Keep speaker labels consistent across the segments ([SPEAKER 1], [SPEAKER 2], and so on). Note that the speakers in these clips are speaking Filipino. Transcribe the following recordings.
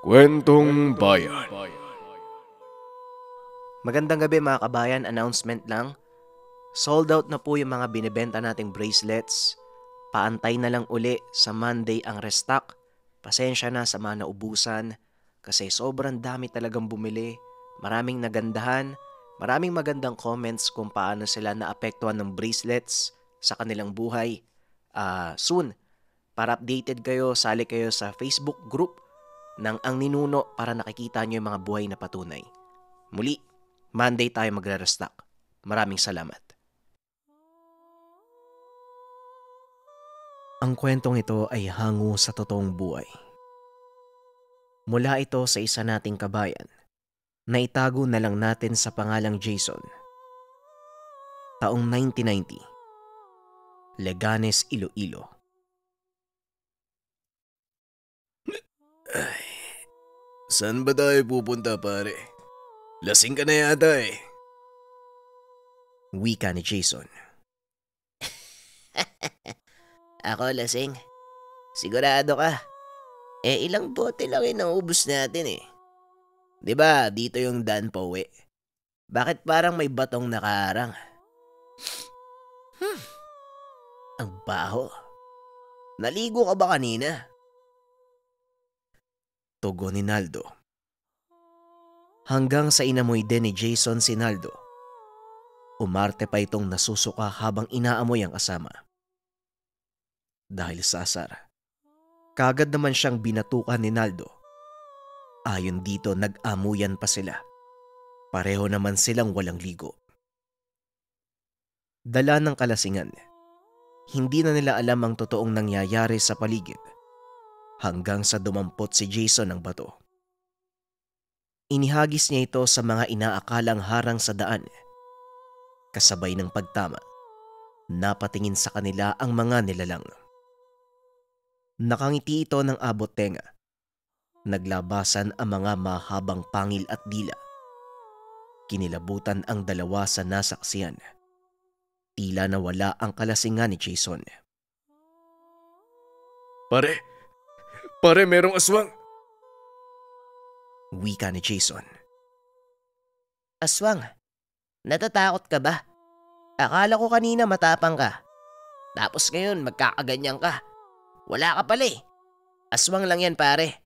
[SPEAKER 1] Kwentong Bayan
[SPEAKER 2] Magandang gabi mga kabayan, announcement lang. Sold out na po yung mga binibenta nating bracelets. Paantay na lang uli sa Monday ang restock. Pasensya na sa mga naubusan kasi sobrang dami talagang bumili. Maraming nagandahan, maraming magandang comments kung paano sila naapektuhan ng bracelets sa kanilang buhay. Uh, soon, para updated kayo, sali kayo sa Facebook group ng Ang Ninuno para nakikita nyo yung mga buhay na patunay. Muli, Monday tayo magrarastak. Maraming salamat. Ang kwentong ito ay hango sa totoong buhay. Mula ito sa isa nating kabayan, na itago na lang natin sa pangalang Jason. Taong 1990, Leganes, Iloilo. Ay. Saan ba tayo pupunta pare? Lasing ka na yata eh. Wika ni Jason. Ako lasing? Sigurado ka? Eh ilang bote lang eh naubos natin eh. ba diba, dito yung Dan Powe. Bakit parang may batong nakaharang? Hmm. Ang baho. Naligo ka ba kanina? tugon ni Naldo. Hanggang sa inamoy din ni Jason si Naldo. Umarte pa itong nasusuka habang inaamoy ang asama. Dahil sa asar, kagad naman siyang binatukan ni Naldo. Ayon dito nag-amuyan pa sila. Pareho naman silang walang ligo. Dala ng kalasingan, hindi na nila alam ang totoong nangyayari sa paligid hanggang sa dumampot si Jason ng bato. Inihagis niya ito sa mga inaakalang harang sa daan. Kasabay ng pagtama, napatingin sa kanila ang mga nilalang. Nakangiti ito ng abot tenga. Naglabasan ang mga mahabang pangil at dila. Kinilabutan ang dalawa sa nasaksiyan. Tila nawala ang kalasingan ni Jason. Pare,
[SPEAKER 1] Pare, merong aswang!
[SPEAKER 2] Wika ni Jason. Aswang, natatakot ka ba? Akala ko kanina matapang ka. Tapos ngayon magkakaganyan ka. Wala ka pala eh. Aswang lang yan pare.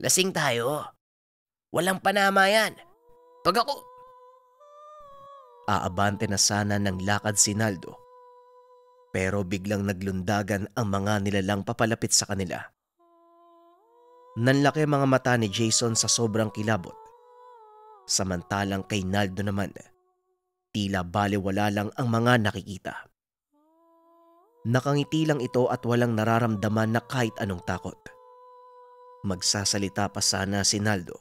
[SPEAKER 2] Lasing tayo. Walang panama yan. Pag ako... Aabante na sana ng lakad si Naldo. Pero biglang naglundagan ang mga nilalang papalapit sa kanila. Nanlaki mga mata ni Jason sa sobrang kilabot. Samantalang kay Naldo naman, tila baliwala lang ang mga nakikita. Nakangiti lang ito at walang nararamdaman na kahit anong takot. Magsasalita pa sana si Naldo.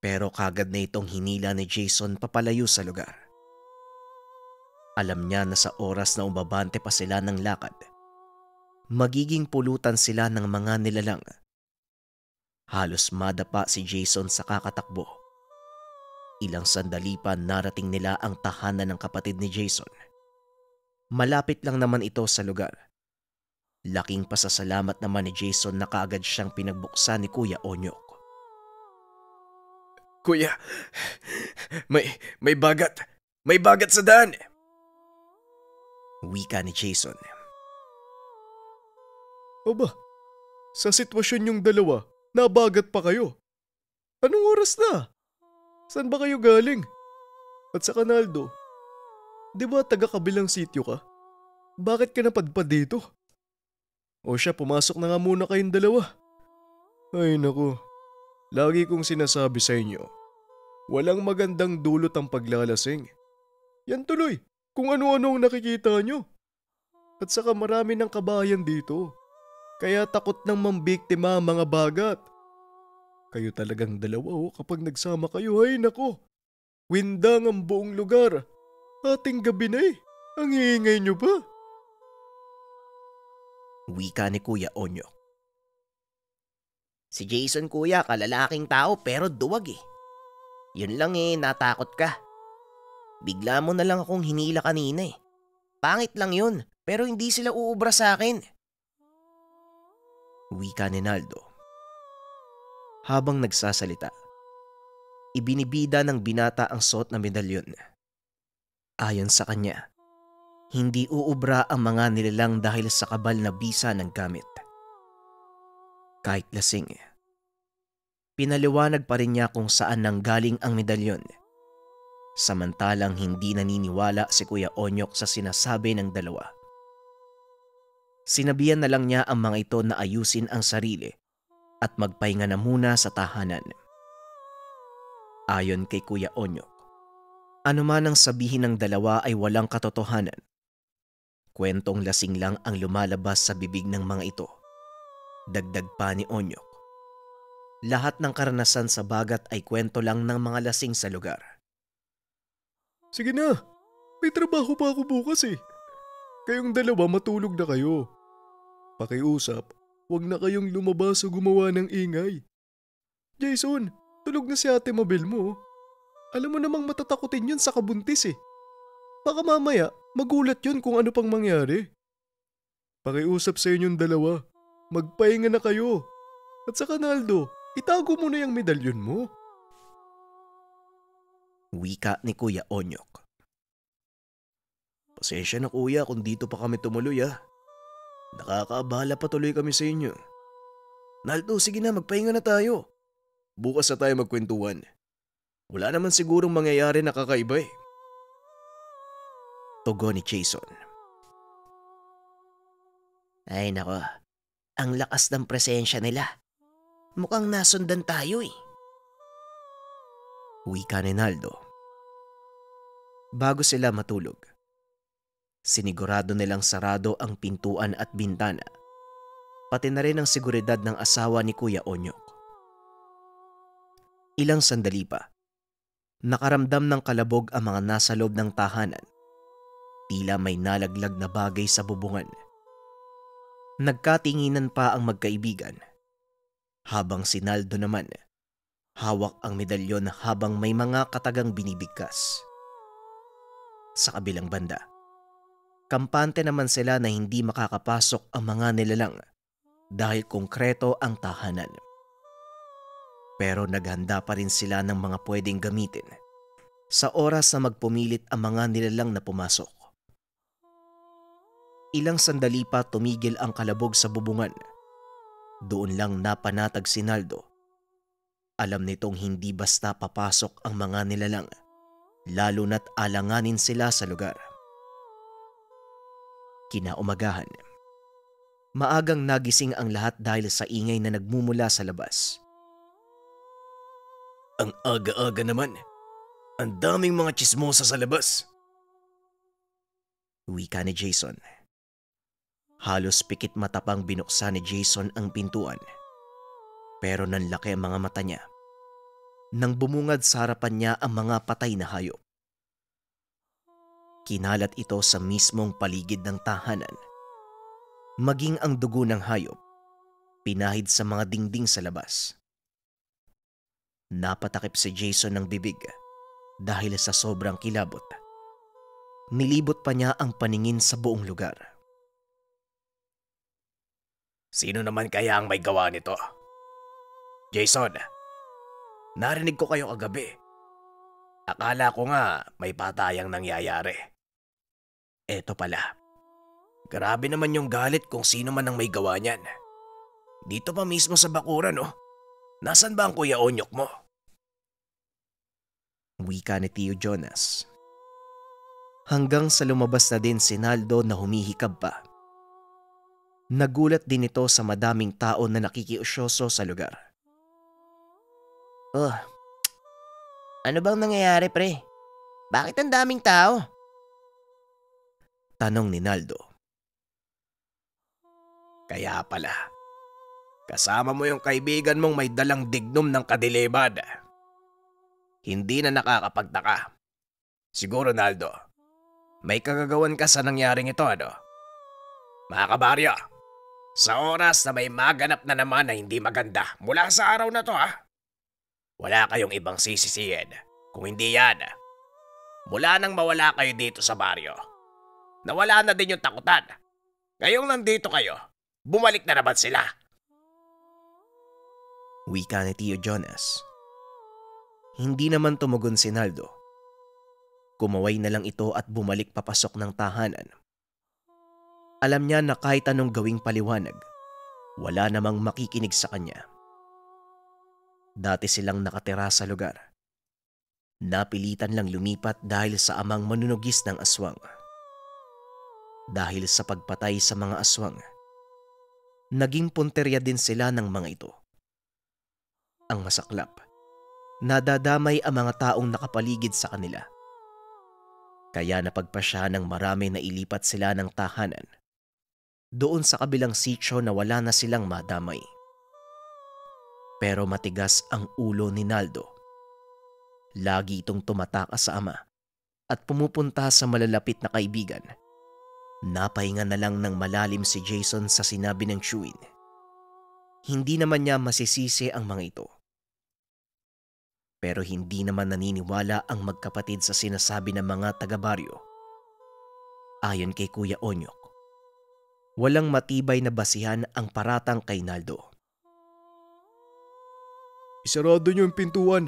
[SPEAKER 2] Pero kagad na itong hinila ni Jason papalayo sa lugar. Alam niya na sa oras na umabante pa sila ng lakad, magiging pulutan sila ng mga nilalang Halos madapa si Jason sa kakatakbo. Ilang sandali pa narating nila ang tahanan ng kapatid ni Jason. Malapit lang naman ito sa lugar. Laking pasasalamat naman ni Jason na kaagad siyang pinagbuksan ni Kuya Onyok. Kuya, may, may bagat. May bagat sa daan. Wika ni Jason.
[SPEAKER 1] Aba, sa sitwasyon yung dalawa, Nabagat pa kayo. Anong oras na? Saan ba kayo galing? At sa Kanaldo, di ba taga-kabilang sityo ka? Bakit ka napadpad dito? O siya, pumasok na nga muna kayong dalawa. Ay nako, lagi kong sinasabi sa inyo, walang magandang dulot ang paglalasing. Yan tuloy, kung ano-ano ang nakikita nyo. At saka marami ng kabayan dito. Kaya takot nang mambiktima ang mga bagat. Kayo talagang dalawa oh, kapag nagsama kayo ay nako. Windang ang buong lugar. Ating gabi na eh. Ang iingay nyo ba?
[SPEAKER 2] Wika ni Kuya Onyo. Si Jason kuya, kalalaking tao pero duwag eh. Yun lang eh, natakot ka. Bigla mo na lang akong hinila kanina eh. Pangit lang yun, pero hindi sila uubra sa akin wika ni Naldo. Habang nagsasalita, ibinibida ng binata ang suot na medalyon. Ayon sa kanya, hindi uubra ang mga nilalang dahil sa kabal na bisa ng gamit. Kahit lasing, pinaliwanag pa rin niya kung saan nanggaling ang medalyon. Samantalang hindi naniniwala si Kuya Onyok sa sinasabi ng dalawa. Sinabihan na lang niya ang mga ito na ayusin ang sarili at magpahinga na muna sa tahanan. Ayon kay Kuya Onyok, anuman ang sabihin ng dalawa ay walang katotohanan. Kwentong lasing lang ang lumalabas sa bibig ng mga ito. Dagdag pa ni Onyok. Lahat ng karanasan sa bagat ay kwento lang ng mga lasing sa lugar. Sige na, may trabaho pa ako bukas eh. Kayong dalawa
[SPEAKER 1] matulog na kayo. Pakiusap, huwag na kayong lumabas o gumawa ng ingay. Jason, tulog na si ate Mabel mo. Alam mo namang matatakotin yun sa kabuntis eh. Baka mamaya, magulat yun kung ano pang mangyari. Pakiusap sa inyong dalawa, magpahinga na kayo. At sa Naldo,
[SPEAKER 2] itago mo na yung medalyon mo. Wika ni Kuya Onyok. Pasensya na kuya kung dito pa kami tumuloy ah. Nakakaabala pa tuloy kami sa inyo. Nalto, sige na magpahinga
[SPEAKER 1] na tayo. Bukas na tayo magkwentuhan. Wala naman sigurong mangyayari na kakaiba eh.
[SPEAKER 2] Tugo ni Jason. Ay nako, ang lakas ng presensya nila. Mukhang nasundan tayo eh. Wika ni Naldo. Bago sila matulog, Sinigurado nilang sarado ang pintuan at bintana. Pati na rin ang seguridad ng asawa ni Kuya Onyok. Ilang sandali pa, nakaramdam ng kalabog ang mga nasa loob ng tahanan. Tila may nalaglag na bagay sa bubungan. Nagkatinginan pa ang magkaibigan. Habang sinaldo naman, hawak ang medalyon habang may mga katagang binibigkas. Sa kabilang banda, Kampante naman sila na hindi makakapasok ang mga nilalang dahil konkreto ang tahanan. Pero naghanda pa rin sila ng mga pwedeng gamitin sa oras na magpumilit ang mga nilalang na pumasok. Ilang sandali pa tumigil ang kalabog sa bubungan. Doon lang napanatag si Naldo. Alam nitong hindi basta papasok ang mga nilalang, lalo na't alanganin sila sa lugar. Kinaumagahan. Maagang nagising ang lahat dahil sa ingay na nagmumula sa labas. Ang aga-aga naman. Ang daming mga chismosa sa labas. Wika ni Jason. Halos pikit matapang binuksan ni Jason ang pintuan. Pero nanlaki ang mga mata niya. Nang bumungad sa harapan niya ang mga patay na hayop. Kinalat ito sa mismong paligid ng tahanan. Maging ang dugo ng hayop, pinahid sa mga dingding sa labas. Napatakip si Jason ng bibig dahil sa sobrang kilabot. Nilibot pa niya ang paningin sa buong lugar. Sino naman kaya ang may gawa nito? Jason, narinig ko kayo kagabi. Akala ko nga may patayang nangyayari. Eto pala. Grabe naman yung galit kung sino man ang may gawa niyan. Dito pa mismo sa bakuran no? Nasaan ba ang kuya Onyok mo? Wika ni Tio Jonas. Hanggang sa lumabas na din si Naldo na humihikab pa. Nagulat din ito sa madaming tao na nakikiusyoso sa lugar. Oh, ano bang nangyayari pre? Bakit ang daming tao? Tanong ni Naldo. Kaya pala, kasama mo yung kaibigan mong may dalang dignom ng kadilibad. Hindi na nakakapagtaka. Siguro Naldo, may kagagawan ka sa nangyaring ito ano? Mga kabaryo, sa oras na may maganap na naman na hindi maganda mula sa araw na to ha. Wala kayong ibang sisisihin kung hindi yan. Mula nang mawala kayo dito sa baryo, na wala na din yung takutan. Ngayong nandito kayo, bumalik na naman sila. Wika ni Tio Jonas. Hindi naman tumugon si Naldo. Kumaway na lang ito at bumalik papasok ng tahanan. Alam niya na kahit anong gawing paliwanag, wala namang makikinig sa kanya. Dati silang nakatira sa lugar. Napilitan lang lumipat dahil sa amang manunugis ng aswang dahil sa pagpatay sa mga aswang. Naging punterya din sila ng mga ito. Ang masaklap, nadadamay ang mga taong nakapaligid sa kanila. Kaya napagpa siya ng marami na ilipat sila ng tahanan. Doon sa kabilang sityo na wala na silang madamay. Pero matigas ang ulo ni Naldo. Lagi itong tumataka sa ama at pumupunta sa malalapit na kaibigan – Napahinga na lang ng malalim si Jason sa sinabi ng Shuin. Hindi naman niya masisisi ang mga ito. Pero hindi naman naniniwala ang magkapatid sa sinasabi ng mga taga-baryo. Ayon kay Kuya Onyok, walang matibay na basihan ang paratang kay Naldo. Isarado
[SPEAKER 1] niyo yung pintuan.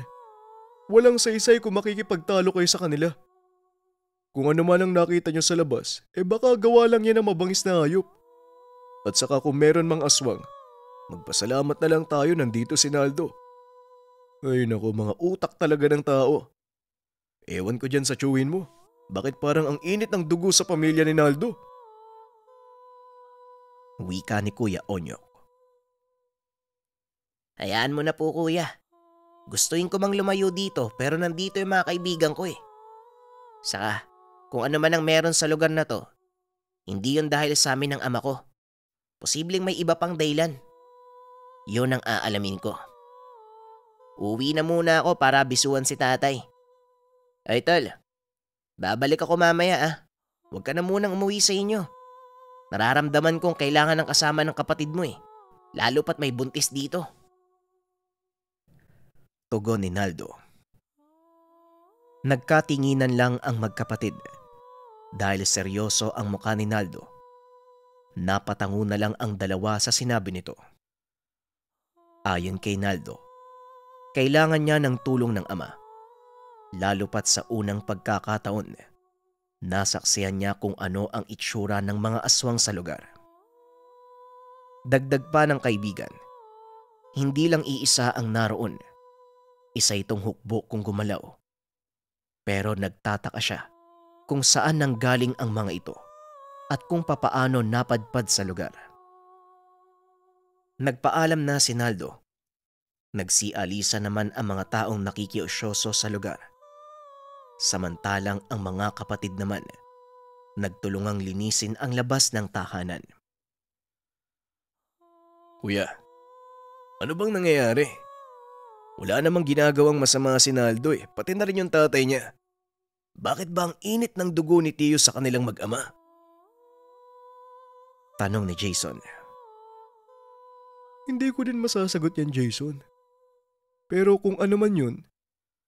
[SPEAKER 1] Walang saysay kung makikipagtalo kayo sa kanila. Kung ano man ang nakita nyo sa labas, eh baka gawa lang yan ng mabangis na hayop. At saka kung meron mang aswang, magpasalamat na lang tayo nandito si Naldo. Ay nako mga utak talaga ng tao. Ewan ko dyan sa chewin mo. Bakit parang ang init ng dugo sa pamilya ni Naldo?
[SPEAKER 2] Wika ni Kuya Onyok. Hayaan mo na po kuya. Gustuin ko mang lumayo dito pero nandito yung mga kaibigan ko eh. Saka, kung ano man ang meron sa lugar na to, hindi yon dahil sa amin ng ama ko. Posibleng may iba pang daylan. Yon ang aalamin ko. Uwi na muna ako para bisuan si tatay. Ay tol, babalik ako mamaya ah. Huwag ka na munang umuwi sa inyo. Nararamdaman kong kailangan ng kasama ng kapatid mo eh. Lalo pat may buntis dito. Tugon ni Naldo. Nagkatinginan lang ang magkapatid dahil seryoso ang mukha ni Naldo. Napatango na lang ang dalawa sa sinabi nito. Ayon kay Naldo, kailangan niya ng tulong ng ama. Lalo pat sa unang pagkakataon, nasaksihan niya kung ano ang itsura ng mga aswang sa lugar. Dagdag pa ng kaibigan, hindi lang iisa ang naroon. Isa itong hukbo kung gumalaw. Pero nagtataka siya kung saan nanggaling ang mga ito at kung papaano napadpad sa lugar. Nagpaalam na si Naldo. Nagsialisa naman ang mga taong nakikiusyoso sa lugar. Samantalang ang mga kapatid naman, nagtulungang linisin ang labas ng tahanan.
[SPEAKER 1] Kuya, ano bang nangyayari? Wala namang ginagawang masama si Naldo eh, pati na rin yung tatay niya.
[SPEAKER 2] Bakit ba ang init ng dugo ni Tiyo sa kanilang mag-ama? Tanong ni Jason.
[SPEAKER 1] Hindi ko din masasagot yan, Jason. Pero kung ano man yun,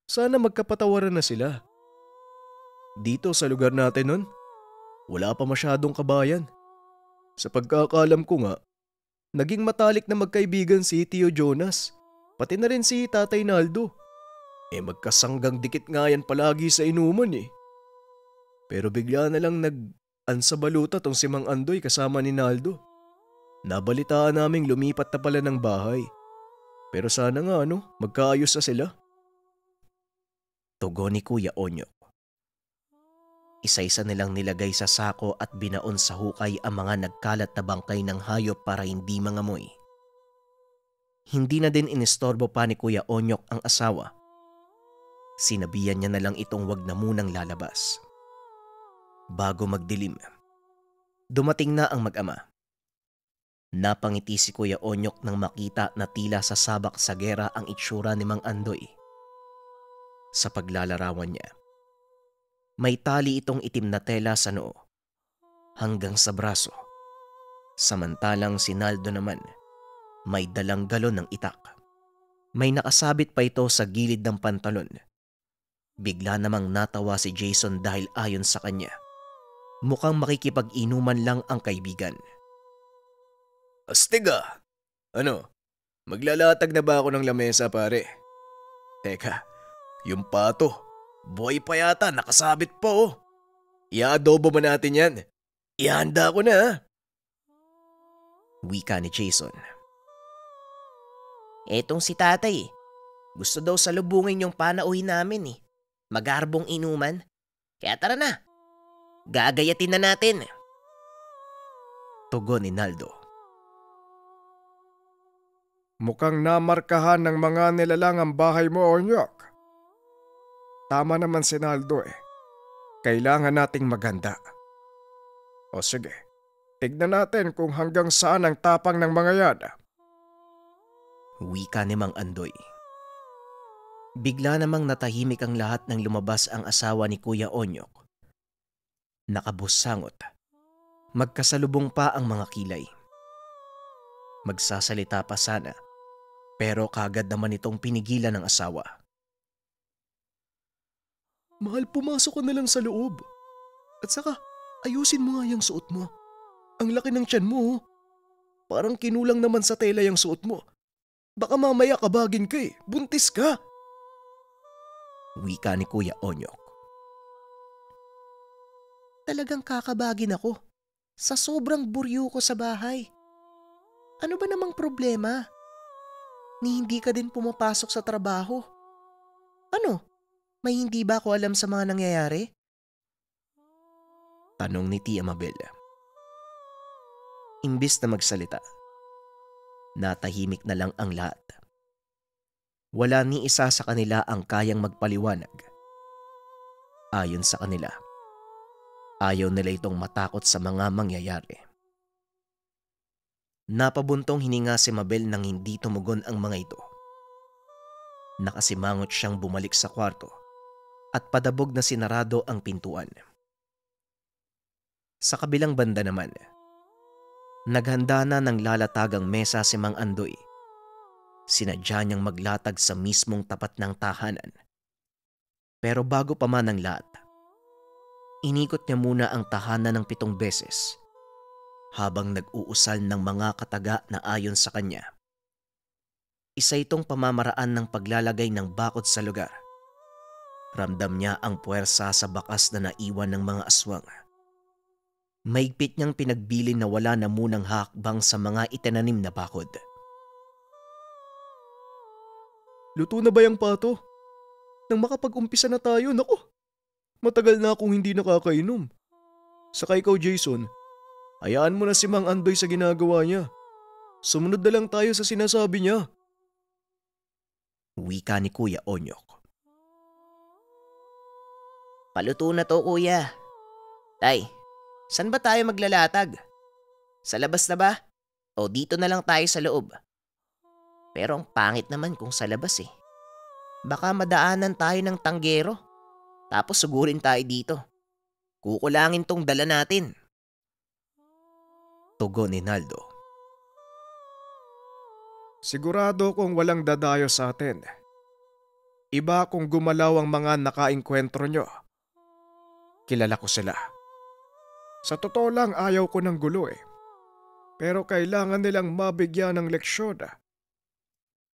[SPEAKER 1] sana magkapatawaran na sila. Dito sa lugar natin nun, wala pa masyadong kabayan. Sa pagkakalam ko nga, naging matalik na magkaibigan si Tio Jonas, pati na rin si Tatay Naldo. Eh magkasanggang dikit nga yan palagi sa inuman eh. Pero bigla na lang nag-an sa baluta tong si Mang Andoy kasama ni Naldo. Nabalitaan naming lumipat na pala ng bahay. Pero sana
[SPEAKER 2] nga ano, magkaayos na sila. Tugo ni Kuya Onyok. Isa-isa nilang nilagay sa sako at binaon sa hukay ang mga nagkalat na bangkay ng hayop para hindi mangamoy. Hindi na din inistorbo pa ni Kuya Onyok ang asawa Sinabihan niya na lang itong wag na munang lalabas. Bago magdilim, dumating na ang mag-ama. Napangiti si Kuya Onyok nang makita na tila sa sabak sa gera ang itsura ni Mang Andoy. Sa paglalarawan niya, may tali itong itim na tela sa noo hanggang sa braso. Samantalang si Naldo naman, may dalang galon ng itak. May nakasabit pa ito sa gilid ng pantalon Bigla namang natawa si Jason dahil ayon sa kanya. Mukhang makikipag-inuman lang ang kaibigan.
[SPEAKER 1] Astiga! Ano? Maglalatag na ba ako ng lamesa pare? Teka, yung pato. Boy pa yata,
[SPEAKER 2] nakasabit pa oh. Iaadobo ba natin yan? Ihanda ko na ah. Wika ni Jason. Etong si tatay. Gusto daw salubungin yung panauhin namin eh magarbong inuman. Kaya tara na, gagayatin na natin. Tugon ni Naldo. Mukhang namarkahan
[SPEAKER 1] ng mga nilalang ang bahay mo, Onyok. Tama naman si Naldo eh. Kailangan nating maganda. O sige, tignan natin kung hanggang saan ang tapang ng mga yan.
[SPEAKER 2] Wika ni Mang Andoy. Bigla namang natahimik ang lahat nang lumabas ang asawa ni Kuya Onyok. Nakabusangot. Magkasalubong pa ang mga kilay. Magsasalita pa sana, pero kagad naman itong pinigilan ng asawa.
[SPEAKER 1] Mahal, pumasok ka na lang sa loob. At saka, ayusin mo nga yung suot mo. Ang laki ng tiyan mo, oh. Parang kinulang naman sa tela yung suot mo. Baka mamaya kabagin
[SPEAKER 2] ka eh. Buntis ka. Wika ni Kuya Onyok. Talagang kakabagin ako sa sobrang buryo ko sa bahay. Ano ba namang problema? Ni hindi ka din pumapasok sa trabaho. Ano? May hindi ba ako alam sa mga nangyayari? Tanong ni Tia Mabel. Imbis na magsalita, natahimik na lang ang lahat wala ni isa sa kanila ang kayang magpaliwanag. Ayon sa kanila, ayaw nila itong matakot sa mga mangyayari. Napabuntong hininga si Mabel nang hindi tumugon ang mga ito. Nakasimangot siyang bumalik sa kwarto at padabog na sinarado ang pintuan. Sa kabilang banda naman, naghanda na ng lalatagang mesa si Mang Andoy Sinadya niyang maglatag sa mismong tapat ng tahanan. Pero bago pa man ang lahat, inikot niya muna ang tahanan ng pitong beses habang nag-uusal ng mga kataga na ayon sa kanya. Isa itong pamamaraan ng paglalagay ng bakod sa lugar. Ramdam niya ang puwersa sa bakas na naiwan ng mga aswang. Maigpit niyang pinagbili na wala na munang hakbang sa mga itinanim na bakod.
[SPEAKER 1] Luto na ba yung pato? Nang makapag-umpisa na tayo, nako. Matagal na akong hindi nakakainom. Sa ikaw Jason, hayaan mo na si Mang Andoy sa ginagawa niya. Sumunod na lang tayo sa sinasabi niya.
[SPEAKER 2] ka ni Kuya Onyok. Paluto na to kuya. Tay, saan ba tayo maglalatag? Sa labas na ba? O dito na lang tayo sa loob? Pero ang pangit naman kung sa labas eh. Baka madaanan tayo ng tanggero. Tapos sugurin tayo dito. Kukulangin tong dala natin. Tugon ni Naldo. Sigurado kong walang dadayo
[SPEAKER 1] sa atin. Iba kung gumalaw ang mga nakainkwentro nyo. Kilala ko sila. Sa totoo lang ayaw ko ng gulo eh. Pero kailangan nilang mabigyan ng leksyon ah.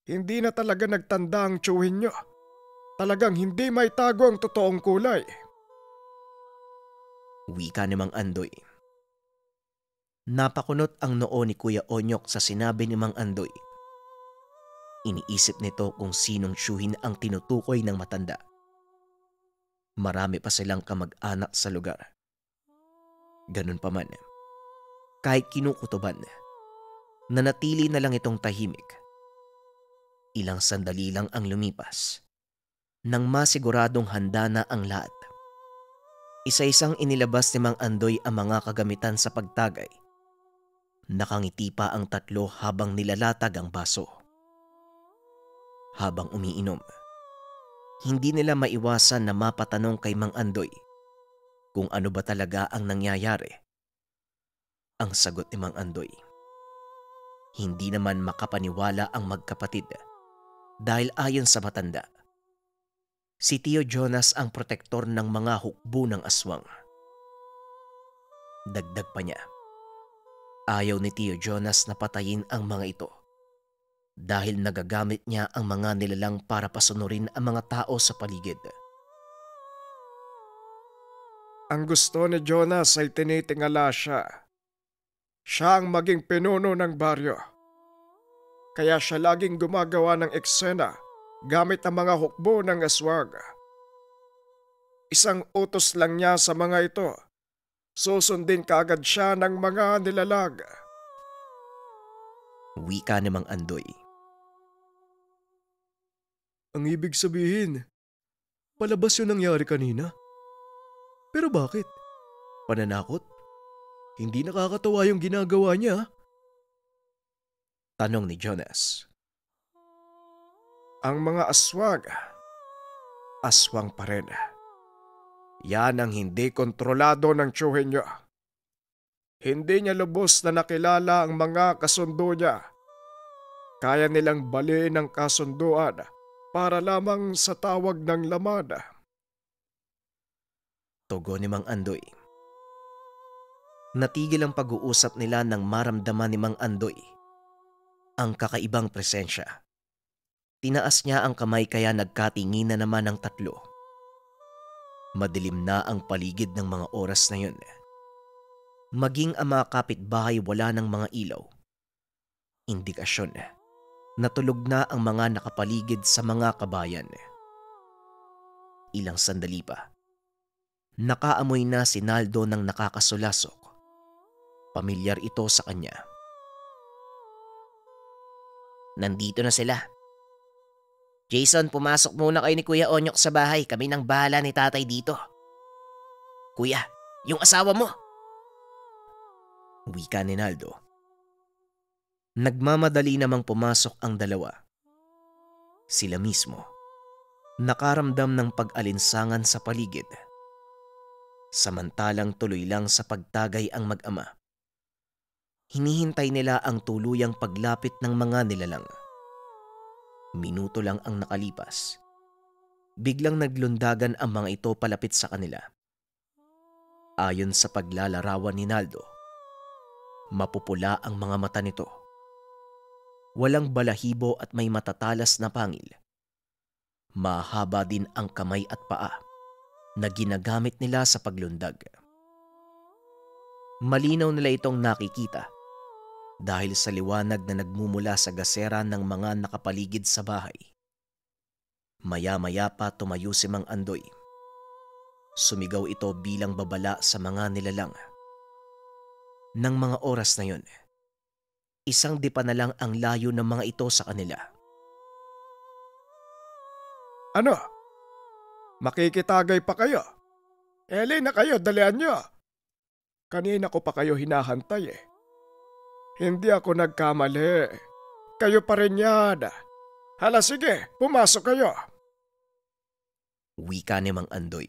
[SPEAKER 1] Hindi na talaga nagtanda ang tsuhin niyo. Talagang hindi may tago ang totoong kulay.
[SPEAKER 2] Wika Mang Andoy. Napakunot ang noo ni Kuya Onyok sa sinabi ni Mang Andoy. Iniisip nito kung sinong tsuhin ang tinutukoy ng matanda. Marami pa silang kamag-anak sa lugar. Ganun pa man, kahit kinukutuban, nanatili na lang itong tahimik Ilang sandali lang ang lumipas. Nang masiguradong handa na ang lahat. Isa-isang inilabas ni Mang Andoy ang mga kagamitan sa pagtagay. Nakangiti pa ang tatlo habang nilalatag ang baso. Habang umiinom, hindi nila maiwasan na mapatanong kay Mang Andoy kung ano ba talaga ang nangyayari. Ang sagot ni Mang Andoy, hindi naman makapaniwala ang magkapatid dahil ayon sa matanda, si Tio Jonas ang protektor ng mga hukbo ng aswang. Dagdag pa niya, ayaw ni Tio Jonas na patayin ang mga ito dahil nagagamit niya ang mga nilalang para pasunurin ang mga tao sa paligid.
[SPEAKER 1] Ang gusto ni Jonas ay tinitingala siya. Siya ang maging pinuno ng baryo kaya siya laging gumagawa ng eksena gamit ang mga hukbo ng aswag. Isang utos lang niya sa mga ito. Susundin kaagad siya ng mga nilalag.
[SPEAKER 2] Wika Mang andoy.
[SPEAKER 1] Ang ibig sabihin, palabas yung nangyari kanina. Pero bakit? Pananakot? Hindi nakakatawa yung ginagawa niya. Ah. Tanong ni Jones. Ang mga aswang, aswang pa rin. Yan ang hindi kontrolado ng tiyuhin niyo. Hindi niya lubos na nakilala ang mga kasundo niya. Kaya nilang baliin ang kasunduan
[SPEAKER 2] para lamang sa tawag ng lamada. Tugo ni Mang Andoy. Natigil ang pag-uusap nila nang maramdaman ni Mang Andoy ang kakaibang presensya. Tinaas niya ang kamay kaya nagkatinginan naman ang tatlo. Madilim na ang paligid ng mga oras na yun. Maging ang mga kapitbahay wala ng mga ilaw. Indikasyon. Natulog na ang mga nakapaligid sa mga kabayan. Ilang sandali pa. Nakaamoy na si Naldo ng nakakasulasok. Pamilyar ito sa kanya nandito na sila. Jason, pumasok muna kayo ni Kuya Onyok sa bahay. Kami nang bahala ni tatay dito. Kuya, yung asawa mo! Wika ni Naldo. Nagmamadali namang pumasok ang dalawa. Sila mismo. Nakaramdam ng pag-alinsangan sa paligid. Samantalang tuloy lang sa pagtagay ang mag-ama hinihintay nila ang tuluyang paglapit ng mga nilalang. Minuto lang ang nakalipas. Biglang naglundagan ang mga ito palapit sa kanila. Ayon sa paglalarawan ni Naldo, mapupula ang mga mata nito. Walang balahibo at may matatalas na pangil. Mahaba din ang kamay at paa na ginagamit nila sa paglundag malinaw nila itong nakikita dahil sa liwanag na nagmumula sa gasera ng mga nakapaligid sa bahay. Maya-maya pa tumayo si Mang Andoy. Sumigaw ito bilang babala sa mga nilalang. Nang mga oras na yun, isang dipa na lang ang layo ng mga ito sa kanila. Ano?
[SPEAKER 1] Makikitagay pa kayo? Eli na kayo, dalian nyo! Kanina ko pa kayo hinahantay eh. Hindi ako nagkamali. Kayo pa rin yan. Hala sige,
[SPEAKER 2] pumasok kayo. Wika ni Mang Andoy.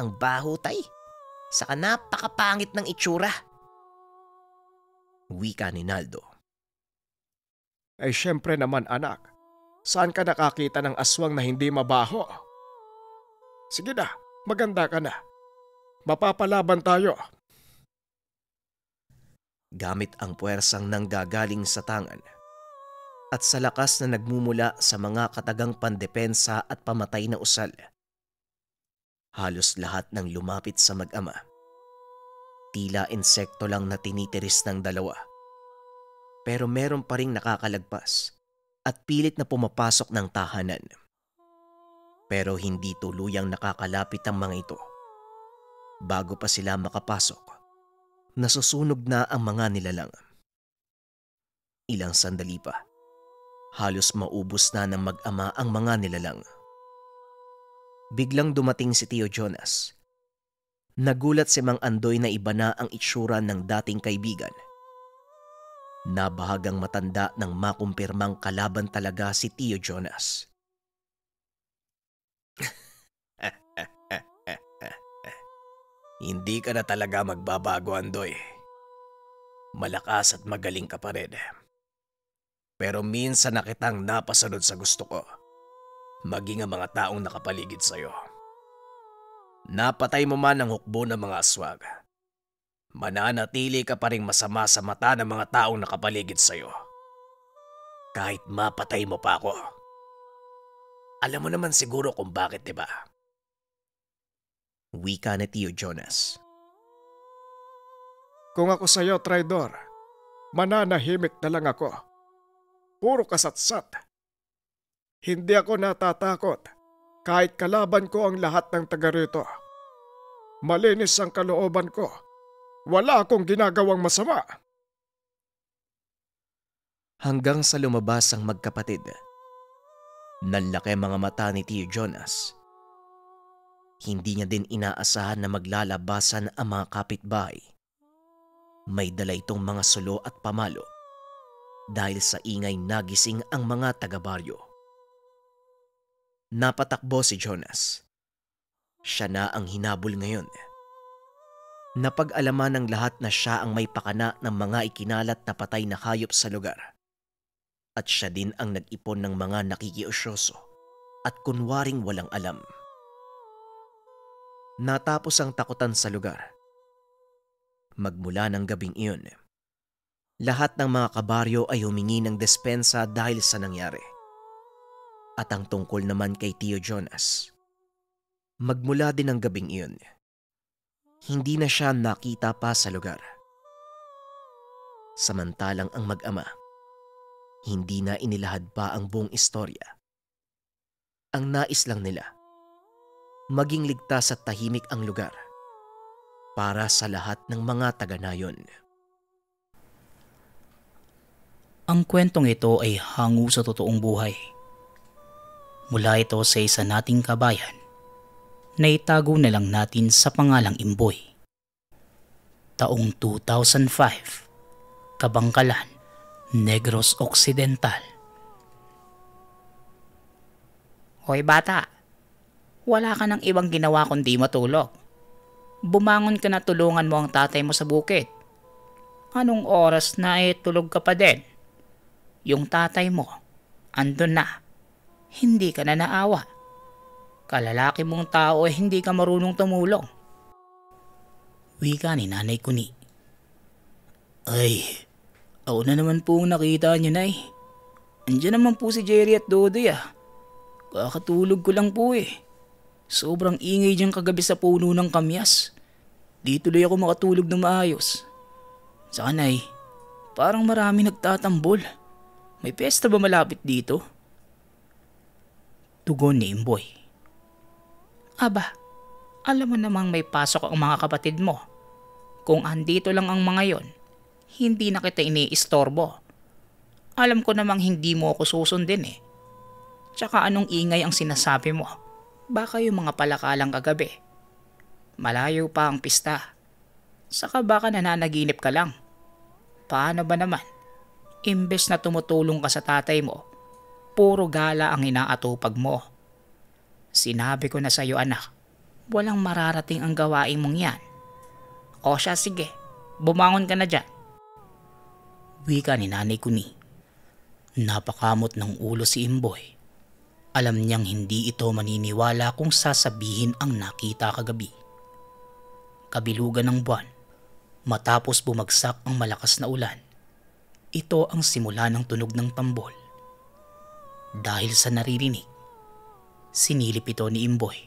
[SPEAKER 2] Ang baho tay. Saka napakapangit ng itsura. Wika ni Naldo. Ay syempre naman
[SPEAKER 1] anak. Saan ka nakakita ng aswang na hindi mabaho? Sige na, maganda ka na.
[SPEAKER 2] Mapapalaban tayo gamit ang puwersang nanggagaling sa tangan at sa lakas na nagmumula sa mga katagang pandepensa at pamatay na usal. Halos lahat ng lumapit sa mag-ama. Tila insekto lang na tinitiris ng dalawa. Pero meron pa rin nakakalagpas at pilit na pumapasok ng tahanan. Pero hindi tuluyang nakakalapit ang mga ito. Bago pa sila makapasok, nasusunog na ang mga nilalang. Ilang sandali pa, halos maubos na ng mag-ama ang mga nilalang. Biglang dumating si Tio Jonas. Nagulat si Mang Andoy na iba na ang itsura ng dating kaibigan. Nabahagang matanda nang makumpirmang kalaban talaga si Tio Jonas. Hindi ka na talaga magbabago, Andoy. Malakas at magaling ka pa rin. Pero minsan na kitang napasunod sa gusto ko. Maging ang mga taong nakapaligid sa'yo. Napatay mo man ang hukbo ng mga aswag. Mananatili ka pa rin masama sa mata ng mga taong nakapaligid sa'yo. Kahit mapatay mo pa ako. Alam mo naman siguro kung bakit, di ba? Wika ni Tio Jonas. Kung ako
[SPEAKER 1] sa'yo, traidor, mananahimik na lang ako. Puro kasatsat. Hindi ako natatakot kahit kalaban ko ang lahat ng taga rito. Malinis ang kalooban ko. Wala akong ginagawang
[SPEAKER 2] masama. Hanggang sa lumabas ang magkapatid. Nanlaki mga mata ni Tio Jonas hindi niya din inaasahan na maglalabasan ang mga kapitbahay. May dala itong mga sulo at pamalo dahil sa ingay nagising ang mga taga-baryo. Napatakbo si Jonas. Siya na ang hinabol ngayon. Napag-alaman ng lahat na siya ang may pakana ng mga ikinalat na patay na hayop sa lugar. At siya din ang nag-ipon ng mga nakikiusyoso at kunwaring walang alam natapos ang takutan sa lugar. Magmula ng gabing iyon, lahat ng mga kabaryo ay humingi ng despensa dahil sa nangyari. At ang tungkol naman kay Tio Jonas, magmula din ang gabing iyon, hindi na siya nakita pa sa lugar. Samantalang ang mag-ama, hindi na inilahad pa ang buong istorya. Ang nais lang nila – maging ligtas at tahimik ang lugar para sa lahat ng mga taga-nayon.
[SPEAKER 3] Ang kwentong ito ay hango sa totoong buhay. Mula ito sa isa nating kabayan na itago na lang natin sa pangalang Imboy. Taong 2005, Kabangkalan, Negros Occidental. Hoy bata, wala ka ng ibang ginawa kundi matulog. Bumangon ka na tulungan mo ang tatay mo sa bukid. Anong oras na eh tulog ka pa din? Yung tatay mo, andun na. Hindi ka na naawa. Kalalaki mong tao eh hindi ka marunong tumulong. Wika ni Nanay Kuni. Ay, ako na naman pong nakita niyo, Nay. Andiyan naman po si Jerry at Dodoy ah. Kakatulog ko lang po eh. Sobrang ingay dyan kagabi sa puno ng kamyas. Di tuloy ako makatulog na maayos. Sanay, parang marami nagtatambol. May pesta ba malapit dito? Tugon ni Imboy. Aba, alam mo namang may pasok ang mga kapatid mo. Kung andito lang ang mga yon, hindi na kita iniistorbo. Alam ko namang hindi mo ako susundin eh. Tsaka anong ingay ang sinasabi mo? baka yung mga palakalang kagabi. Malayo pa ang pista. Saka baka nananaginip ka lang. Paano ba naman? Imbes na tumutulong ka sa tatay mo, puro gala ang inaatupag mo. Sinabi ko na sa iyo anak, walang mararating ang gawain mong yan. O siya sige, bumangon ka na dyan. Wika ni nanay ko ni. Napakamot ng ulo si Imboy alam niyang hindi ito maniniwala kung sasabihin ang nakita kagabi. Kabilugan ng buwan, matapos bumagsak ang malakas na ulan, ito ang simula ng tunog ng tambol. Dahil sa naririnig, sinilip ito ni Imboy.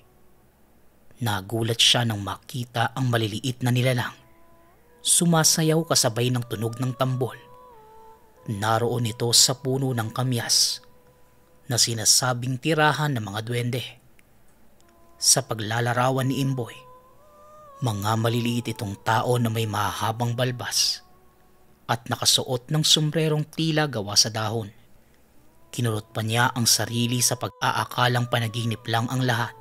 [SPEAKER 3] Nagulat siya nang makita ang maliliit na nilalang. Sumasayaw kasabay ng tunog ng tambol. Naroon ito sa puno ng kamyas na sinasabing tirahan ng mga duwende. Sa paglalarawan ni Imboy, mga maliliit itong tao na may mahabang balbas at nakasuot ng sumbrerong tila gawa sa dahon. Kinurot pa niya ang sarili sa pag-aakalang panaginip lang ang lahat.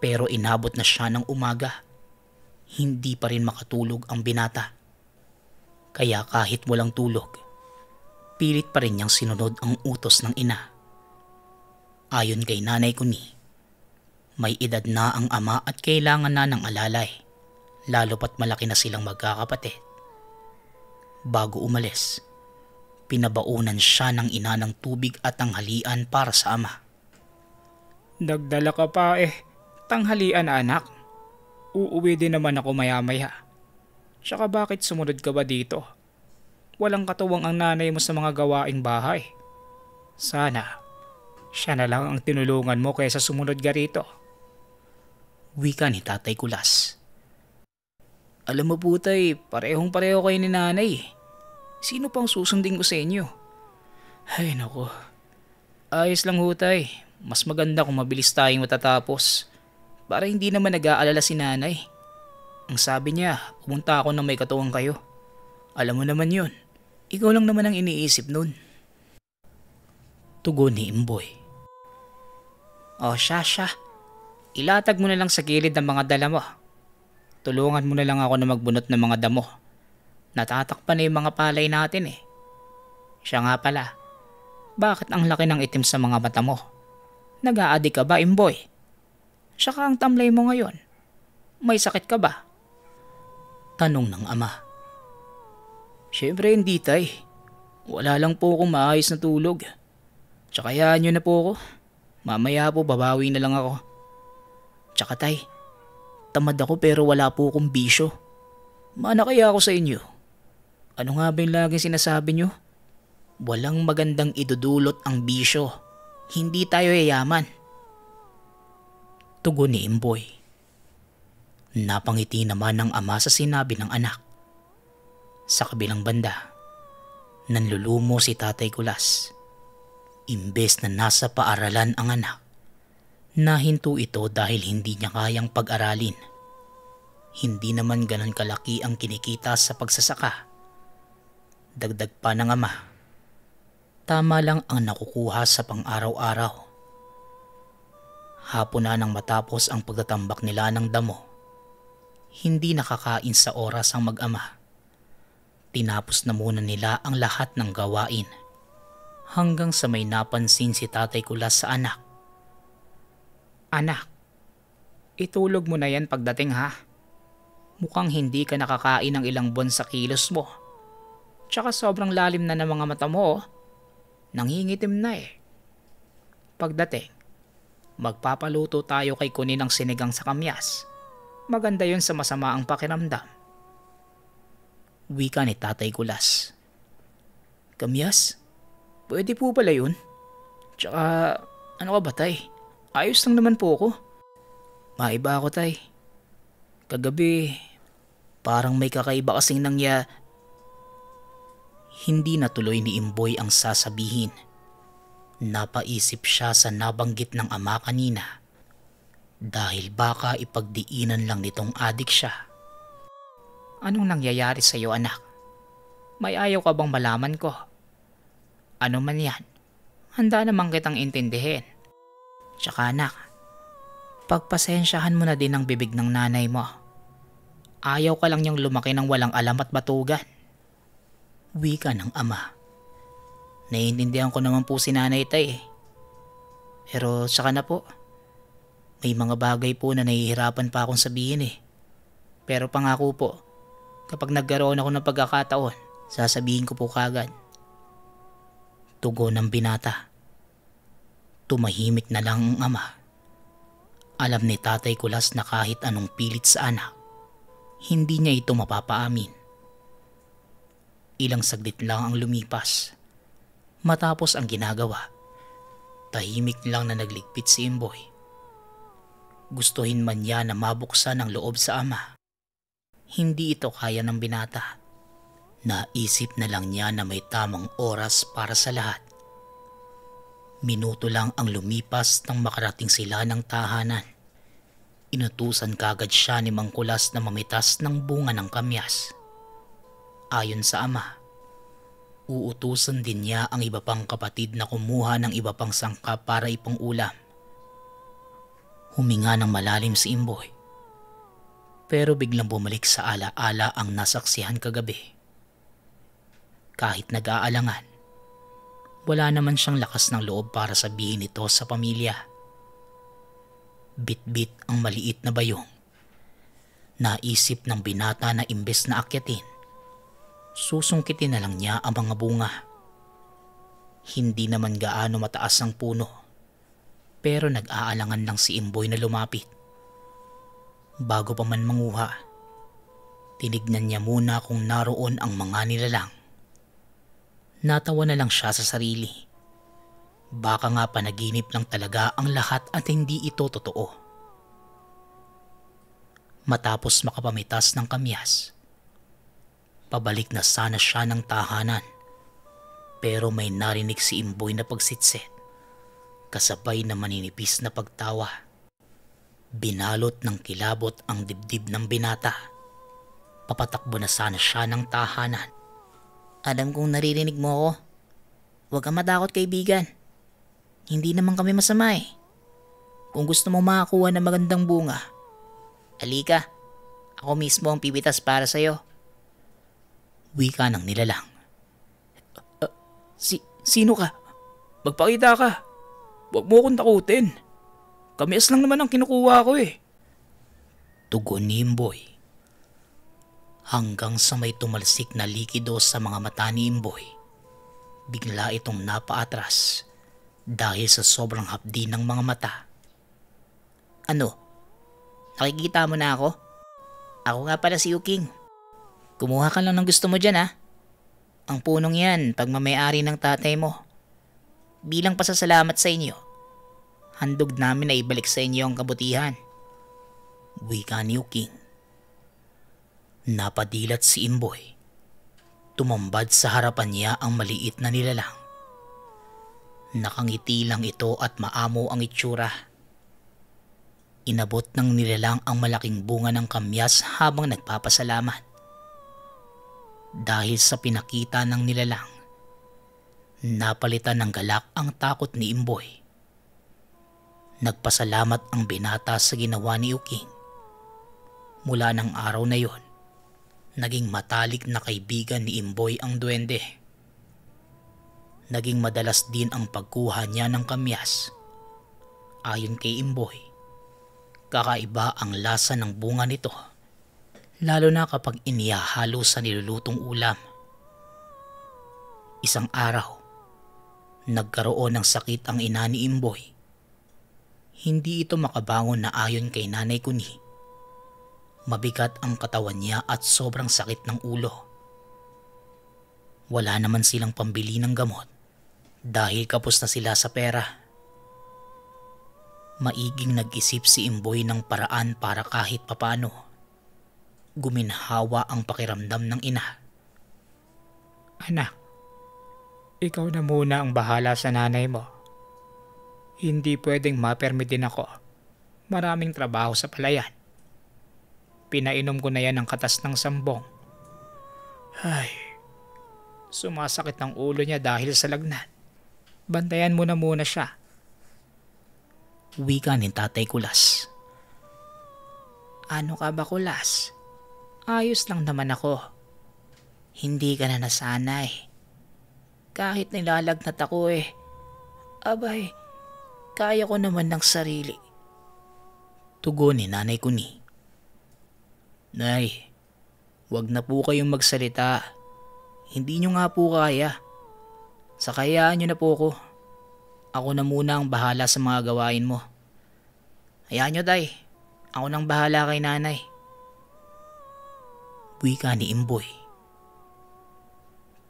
[SPEAKER 3] Pero inabot na siya ng umaga. Hindi pa rin makatulog ang binata. Kaya kahit walang tulog, pilit pa rin niyang sinunod ang utos ng ina. Ayon kay nanay ko ni, may edad na ang ama at kailangan na ng alalay, lalo pat malaki na silang magkakapatid. Bago umalis, pinabaunan siya ng ina ng tubig at tanghalian para sa ama. Dagdala ka pa eh, tanghalian anak. Uuwi din naman ako maya-maya. Tsaka bakit sumunod ka ba dito? Walang katuwang ang nanay mo sa mga gawaing bahay. Sana siya na lang ang tinulungan mo kaysa sumunod garito. Wika ni Tatay Kulas. Alam mo po parehong pareho kayo ni nanay. Sino pang susundin ko sa inyo? Ay nako. Ayos lang hutay. Mas maganda kung mabilis tayong matatapos. Para hindi naman nag-aalala si nanay. Ang sabi niya, pumunta ako ng may katuwang kayo. Alam mo naman yun. Ikaw lang naman ang iniisip nun. Tugon ni Imboy. O siya siya, ilatag mo na lang sa gilid ng mga dala mo. Tulungan mo na lang ako na magbunot ng mga damo. Natatakpan na yung mga palay natin eh. Siya nga pala, bakit ang laki ng itim sa mga mata mo? Nag-aadi ka ba, imboy? Siya ka ang tamlay mo ngayon, may sakit ka ba? Tanong ng ama. Siyempre hindi tay, wala lang po akong maayos na tulog. Tsaka yan na po ako. Mamaya po babawi na lang ako. Tsaka tay, tamad ako pero wala po akong bisyo. Mana kaya ako sa inyo? Ano nga ba yung laging sinasabi nyo? Walang magandang idudulot ang bisyo. Hindi tayo yayaman. Tugon ni Imboy. Napangiti naman ang ama sa sinabi ng anak. Sa kabilang banda, nanlulumo si Tatay Kulas Imbes na nasa paaralan ang anak, nahinto ito dahil hindi niya kayang pag-aralin. Hindi naman ganon kalaki ang kinikita sa pagsasaka. Dagdag pa ng ama, tama lang ang nakukuha sa pang-araw-araw. Hapon na nang matapos ang pagtatambak nila ng damo, hindi nakakain sa oras ang mag-ama. Tinapos na muna nila ang lahat ng gawain hanggang sa may napansin si tatay Kulas sa anak. Anak, itulog mo na yan pagdating ha. Mukhang hindi ka nakakain ng ilang buwan sa kilos mo. Tsaka sobrang lalim na ng mga mata mo. Oh. Nangingitim na eh. Pagdating, magpapaluto tayo kay Kunin ng sinigang sa kamyas. Maganda yon sa masama ang pakiramdam. Wika ni Tatay Kulas. Kamyas? Kamyas? Pwede po pala yun? Tsaka, ano ka ba tay? Ayos lang naman po ako. Maiba ako tay. Kagabi, parang may kakaiba kasing nangya. Hindi natuloy ni Imboy ang sasabihin. Napaisip siya sa nabanggit ng ama kanina dahil baka ipagdiinan lang nitong adik siya. Anong nangyayari sa iyo anak? May ayaw ka bang malaman ko? Ano man yan, handa naman kitang intindihin. Tsaka anak, pagpasensyahan mo na din ang bibig ng nanay mo. Ayaw ka lang niyang lumaki ng walang alam at batugan. Wika ng ama. Naiintindihan ko naman po si nanay tay eh. Pero tsaka na po, may mga bagay po na nahihirapan pa akong sabihin eh. Pero pangako po, kapag nagkaroon ako ng pagkakataon, sasabihin ko po kagad tugo ng binata. Tumahimik na lang ang ama. Alam ni Tatay Kulas na kahit anong pilit sa anak, hindi niya ito mapapaamin. Ilang saglit lang ang lumipas. Matapos ang ginagawa, tahimik lang na nagligpit si Imboy. Gustuhin man niya na mabuksan ang loob sa ama. Hindi ito kaya ng binata. Naisip na lang niya na may tamang oras para sa lahat. Minuto lang ang lumipas nang makarating sila ng tahanan. Inutusan kagad siya ni Mangkulas na mamitas ng bunga ng kamyas. Ayon sa ama, uutusan din niya ang iba pang kapatid na kumuha ng iba pang sangka para ipangulam. Huminga ng malalim si Imboy. Pero biglang bumalik sa alaala -ala ang nasaksihan kagabi kahit nag-aalangan. Wala naman siyang lakas ng loob para sabihin ito sa pamilya. Bitbit -bit ang maliit na bayong. Naisip ng binata na imbes na akyatin, susungkitin na lang niya ang mga bunga. Hindi naman gaano mataas ang puno, pero nag-aalangan lang si Imboy na lumapit. Bago pa man manguha, tinignan niya muna kung naroon ang mga nilalang. Natawa na lang siya sa sarili. Baka nga panaginip lang talaga ang lahat at hindi ito totoo. Matapos makapamitas ng kamyas, pabalik na sana siya ng tahanan. Pero may narinig si Imboy na pagsitsit, kasabay na maninipis na pagtawa. Binalot ng kilabot ang dibdib ng binata. Papatakbo na sana siya ng tahanan alam kong naririnig mo ako. Huwag kang matakot kaibigan. Hindi naman kami masama eh. Kung gusto mo makakuha ng magandang bunga, alika, ako mismo ang pibitas para sa'yo. Wika ng nilalang. Uh, si, sino ka? Magpakita ka. Huwag mo akong takutin. Kamias lang naman ang kinukuha ko eh. Tugon ni Boy hanggang sa may tumalsik na likido sa mga mata ni Imboy. Bigla itong napaatras dahil sa sobrang hapdi ng mga mata. Ano? Nakikita mo na ako? Ako nga pala si Uking. Kumuha ka lang ng gusto mo dyan ha. Ang punong yan pag mamayari ng tatay mo. Bilang pasasalamat sa inyo, handog namin na ibalik sa inyo ang kabutihan. Wika ni Uking. Napadilat si Imboy. Tumambad sa harapan niya ang maliit na nilalang. Nakangiti lang ito at maamo ang itsura. Inabot ng nilalang ang malaking bunga ng kamyas habang nagpapasalamat. Dahil sa pinakita ng nilalang, napalitan ng galak ang takot ni Imboy. Nagpasalamat ang binata sa ginawa ni Uking mula ng araw na yon. Naging matalik na kaibigan ni Imboy ang duwende. Naging madalas din ang pagkuha niya ng kamyas. Ayon kay Imboy, kakaiba ang lasa ng bunga nito, lalo na kapag inihahalo sa nilulutong ulam. Isang araw, nagkaroon ng sakit ang ina ni Imboy. Hindi ito makabangon na ayon kay nanay Kunhi Mabigat ang katawan niya at sobrang sakit ng ulo. Wala naman silang pambili ng gamot dahil kapos na sila sa pera. Maiging nag-isip si Imboy ng paraan para kahit papano. Guminhawa ang pakiramdam ng ina. Anak, ikaw na muna ang bahala sa nanay mo. Hindi pwedeng mapermitin ako. Maraming trabaho sa palayan. Pinainom ko na yan ng katas ng sambong. Ay, sumasakit ang ulo niya dahil sa lagnat. Bantayan mo na muna siya. Uwi ka ni Tatay Kulas. Ano ka ba Kulas? Ayos lang naman ako. Hindi ka na nasanay. Kahit nilalagnat ako eh. Abay, kaya ko naman ng sarili. Tugon ni Nanay Kuni. Nay, wag na po kayong magsalita. Hindi nyo nga po kaya. Sakayaan nyo na po ako. Ako na muna ang bahala sa mga gawain mo. Hayaan nyo, Tay. Ako nang bahala kay nanay. Wika ni Imboy.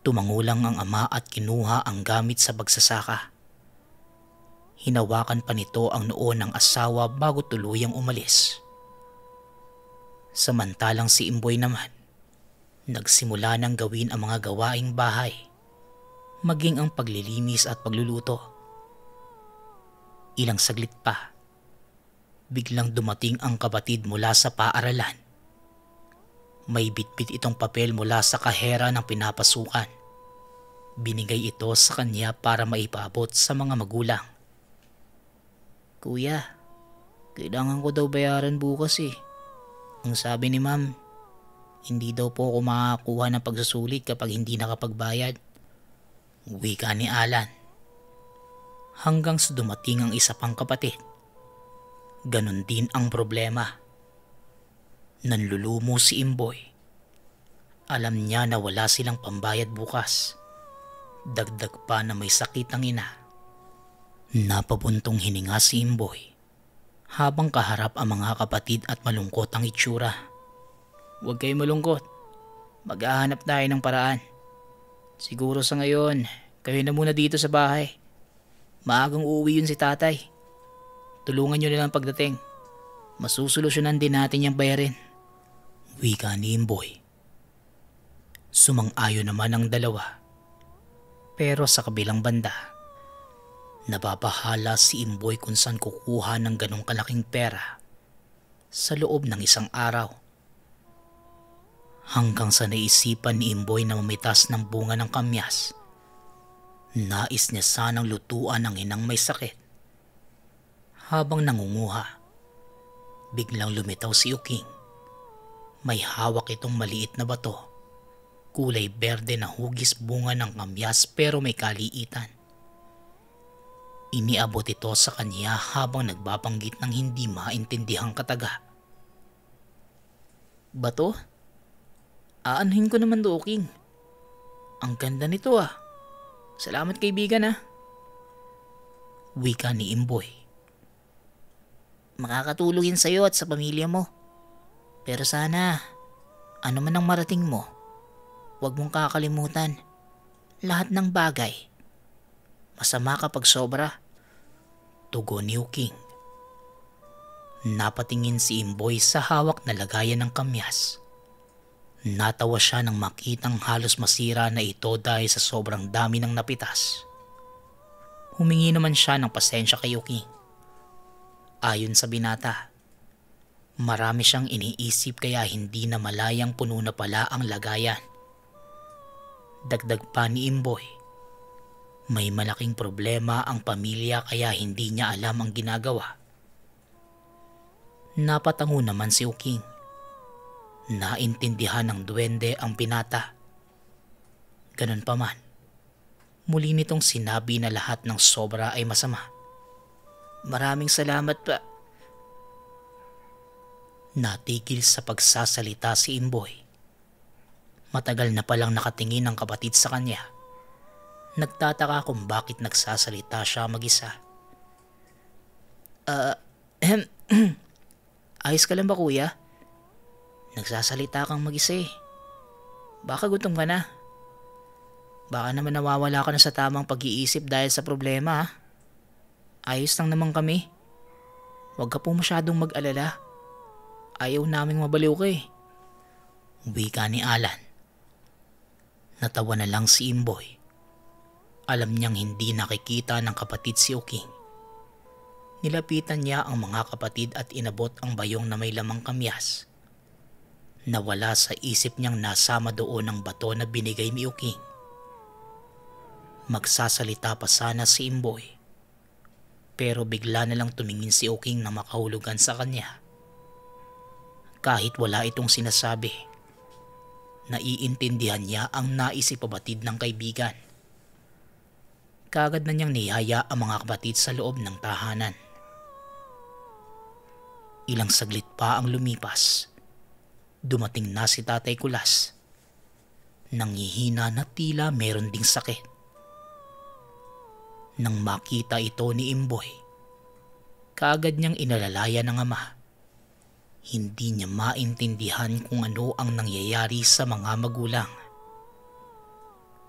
[SPEAKER 3] Tumangulang ang ama at kinuha ang gamit sa pagsasaka. Hinawakan pa nito ang noo ng asawa bago tuluyang umalis. Samantalang si Imboy naman, nagsimula nang gawin ang mga gawaing bahay, maging ang paglilinis at pagluluto. Ilang saglit pa, biglang dumating ang kabatid mula sa paaralan. May bitbit itong papel mula sa kahera ng pinapasukan. Binigay ito sa kanya para maipabot sa mga magulang. Kuya, kailangan ko daw bayaran bukas eh. Ang sabi ni ma'am, hindi daw po ako makakuha ng pagsusulit kapag hindi nakapagbayad. Uwi ka ni Alan. Hanggang sa dumating ang isa pang kapatid. Ganon din ang problema. Nanlulumo si Imboy. Alam niya na wala silang pambayad bukas. Dagdag pa na may sakit ang ina. Napabuntong hininga si Imboy habang kaharap ang mga kapatid at malungkot ang itsura. Huwag kayo malungkot. Maghahanap tayo ng paraan. Siguro sa ngayon, kayo na muna dito sa bahay. Maagang uuwi yun si tatay. Tulungan nyo nilang pagdating. Masusolusyonan din natin yung bayarin. Wika ni Imboy. Sumang-ayo naman ang dalawa. Pero sa kabilang banda, Nababahala si Imboy kung saan kukuha ng ganong kalaking pera sa loob ng isang araw. Hanggang sa naisipan ni Imboy na mamitas ng bunga ng kamyas. Nais niya sanang lutuan ang inang may sakit. Habang nangunguha, biglang lumitaw si Uking. May hawak itong maliit na bato. Kulay berde na hugis bunga ng kamyas pero may kaliitan. Iniabot ito sa kanya habang nagbabanggit ng hindi maintindihang kataga. Bato? Aanhin ko naman do, King. Ang ganda nito ah. Salamat kaibigan ah. Wika ni Imboy. Makakatulong yan sa'yo at sa pamilya mo. Pero sana, ano man ang marating mo, huwag mong kakalimutan lahat ng bagay. Masama kapag sobra tugo ni Uking. Napatingin si Imboy sa hawak na lagayan ng kamyas. Natawa siya nang makitang halos masira na ito dahil sa sobrang dami ng napitas. Humingi naman siya ng pasensya kay Uking. Ayon sa binata, marami siyang iniisip kaya hindi na malayang puno na pala ang lagayan. Dagdag pa ni Imboy may malaking problema ang pamilya kaya hindi niya alam ang ginagawa. Napatango naman si Uking. Naintindihan ng duwende ang pinata. Ganun pa man, muli nitong sinabi na lahat ng sobra ay masama. Maraming salamat pa. Natigil sa pagsasalita si Imboy. Matagal na palang nakatingin ang kapatid sa kanya Nagtataka kung bakit nagsasalita siya mag-isa. Uh, ah, ehem, ayos ka lang ba kuya? Nagsasalita kang mag-isa eh. Baka gutom ka na. Baka naman nawawala ka na sa tamang pag-iisip dahil sa problema ha? Ah. Ayos lang naman kami. Huwag ka po masyadong mag-alala. Ayaw naming mabaliw ka eh. Uwi ka ni Alan. Natawa na lang si Imboy. Alam niyang hindi nakikita ng kapatid si Oking. Nilapitan niya ang mga kapatid at inabot ang bayong na may lamang kamyas. Nawala sa isip niyang nasama doon ang bato na binigay ni Oking. Magsasalita pa sana si Imboy. Pero bigla na lang tumingin si Oking na makahulugan sa kanya. Kahit wala itong sinasabi, naiintindihan niya ang naiisipabatid ng kaibigan kaagad na niyang nihaya ang mga kapatid sa loob ng tahanan. Ilang saglit pa ang lumipas. Dumating na si Tatay Kulas. Nangihina na tila meron ding sakit. Nang makita ito ni Imboy, kaagad niyang inalalaya ng ama. Hindi niya maintindihan kung ano ang nangyayari sa mga magulang.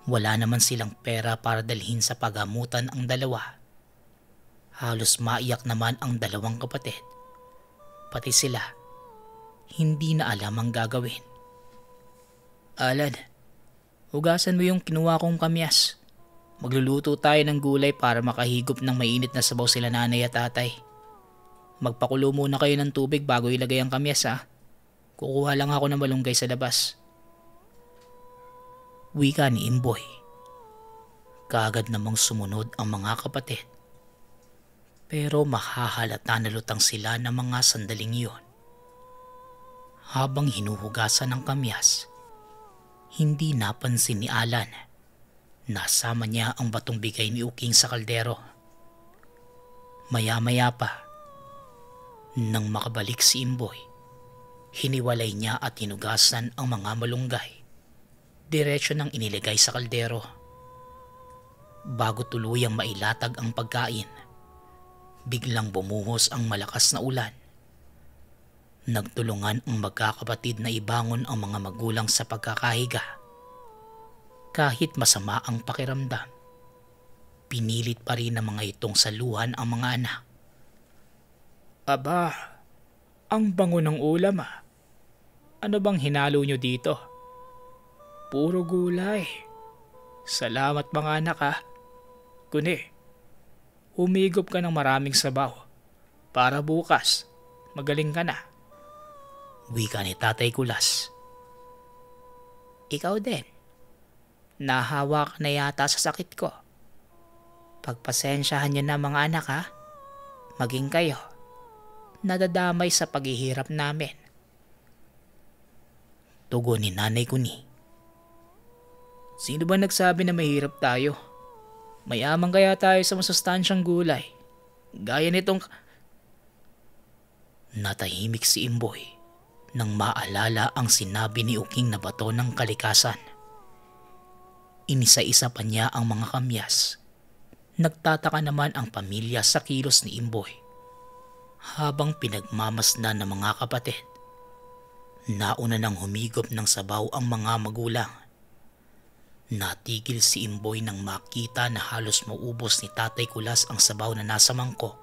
[SPEAKER 3] Wala naman silang pera para dalhin sa pagamutan ang dalawa. Halos maiyak naman ang dalawang kapatid. Pati sila, hindi na alam ang gagawin. Alan, hugasan mo yung kinuha kong kamyas. Magluluto tayo ng gulay para makahigop ng mainit na sabaw sila nanay at tatay. Magpakulo muna kayo ng tubig bago ilagay ang kamyas ha. Kukuha lang ako ng malunggay sa labas wika ni Imboy. Kaagad namang sumunod ang mga kapatid. Pero mahahalata na lutang sila ng mga sandaling iyon. Habang hinuhugasan ng kamyas, hindi napansin ni Alan. Nasama niya ang batong bigay ni Uking sa kaldero. Maya-maya pa, nang makabalik si Imboy, hiniwalay niya at hinugasan ang mga malunggay. Diretso nang iniligay sa kaldero. Bago tuluyang mailatag ang pagkain, biglang bumuhos ang malakas na ulan. Nagtulungan ang magkakapatid na ibangon ang mga magulang sa pagkakahiga. Kahit masama ang pakiramdam, pinilit pa rin ng mga itong saluhan ang mga anak. Aba, ang bango ng ulam ah. Ano bang hinalo nyo dito? Puro gulay. Salamat mga anak ha. Kuni, umigop ka ng maraming sabaw. Para bukas, magaling ka na. Wika ni Tatay Kulas. Ikaw din. Nahawak na yata sa sakit ko. Pagpasensyahan niyo na mga anak ha. Maging kayo. Nadadamay sa paghihirap namin. Tugon ni Nanay Kuni. Sino ba nagsabi na mahirap tayo? Mayamang kaya tayo sa masustansyang gulay. Gaya nitong... Natahimik si Imboy nang maalala ang sinabi ni Uking na bato ng kalikasan. Inisa-isa pa niya ang mga kamyas. Nagtataka naman ang pamilya sa kilos ni Imboy habang pinagmamasdan ng mga kapatid. Nauna nang humigop ng sabaw ang mga magulang Natigil si Imboy nang makita na halos maubos ni Tatay Kulas ang sabaw na nasa mangkok.